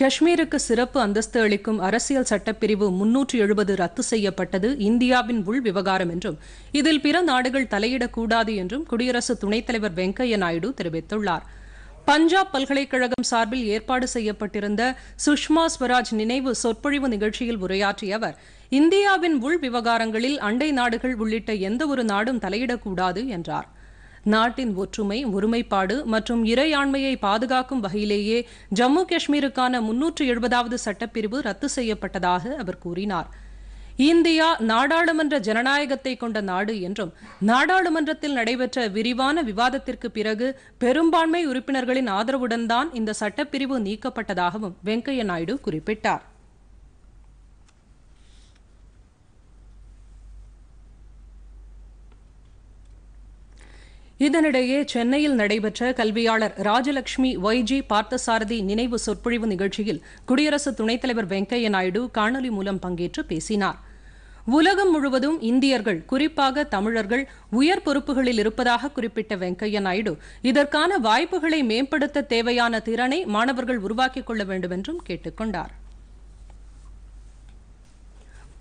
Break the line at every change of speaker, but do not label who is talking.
காஷ்மீருக்கு சிறப்பு அந்தஸ்து அளிக்கும் அரசியல் சட்டப்பிரிவு முன்னூற்று எழுபது ரத்து செய்யப்பட்டது இந்தியாவின் உள் விவகாரம் என்றும் இதில் பிற நாடுகள் தலையிடக்கூடாது என்றும் குடியரசு துணைத் தலைவர் வெங்கையா நாயுடு தெரிவித்துள்ளார் பஞ்சாப் பல்கலைக்கழகம் சார்பில் ஏற்பாடு செய்யப்பட்டிருந்த சுஷ்மா ஸ்வராஜ் நினைவு சொற்பொழிவு நிகழ்ச்சியில் உரையாற்றிய அவர் இந்தியாவின் உள் விவகாரங்களில் அண்டை நாடுகள் உள்ளிட்ட எந்தவொரு நாடும் தலையிடக்கூடாது என்றாா் நாட்டின் ஒற்றுமை ஒருமைப்பாடு மற்றும் இறையாண்மையை பாதுகாக்கும் வகையிலேயே ஜம்மு காஷ்மீருக்கான முன்னூற்று எழுபதாவது சட்டப்பிரிவு ரத்து செய்யப்பட்டதாக அவர் கூறினார் இந்தியா நாடாளுமன்ற ஜனநாயகத்தை கொண்ட நாடு என்றும் நாடாளுமன்றத்தில் நடைபெற்ற விரிவான விவாதத்திற்கு பிறகு பெரும்பான்மை உறுப்பினர்களின் ஆதரவுடன் தான் இந்த சட்டப்பிரிவு நீக்கப்பட்டதாகவும் வெங்கையா நாயுடு குறிப்பிட்டார் இதனிடையே சென்னையில் நடைபெற்ற கல்வியாளர் ராஜலட்சுமி ஒய்ஜி பார்த்தசாரதி நினைவு சொற்பொழிவு நிகழ்ச்சியில் குடியரசு துணைத் தலைவர் வெங்கையா நாயுடு காணொலி மூலம் பங்கேற்று பேசினார் உலகம் முழுவதும் இந்தியர்கள் குறிப்பாக தமிழர்கள் உயர் பொறுப்புகளில் இருப்பதாக குறிப்பிட்ட வெங்கையா நாயுடு இதற்கான வாய்ப்புகளை மேம்படுத்த தேவையான திறனை மாணவர்கள் உருவாக்கிக் கொள்ள வேண்டும் என்றும் கேட்டுக் கொண்டார்